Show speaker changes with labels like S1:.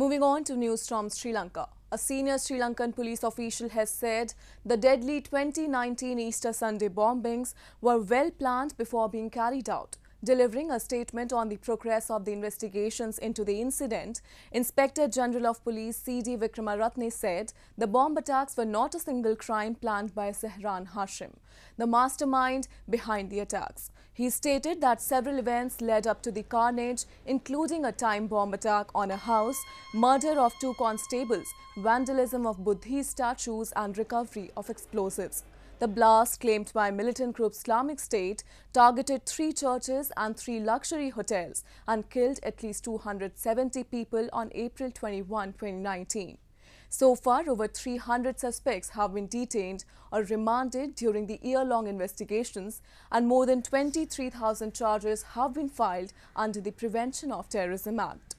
S1: Moving on to news from Sri Lanka. A senior Sri Lankan police official has said the deadly 2019 Easter Sunday bombings were well planned before being carried out. Delivering a statement on the progress of the investigations into the incident, Inspector General of Police C.D. Vikramaratne said the bomb attacks were not a single crime planned by Sehran Hashim, the mastermind behind the attacks. He stated that several events led up to the carnage, including a time bomb attack on a house, murder of two constables, vandalism of Buddhist statues and recovery of explosives. The blast, claimed by militant group Islamic State, targeted three churches and three luxury hotels and killed at least 270 people on April 21, 2019. So far, over 300 suspects have been detained or remanded during the year-long investigations and more than 23,000 charges have been filed under the Prevention of Terrorism Act.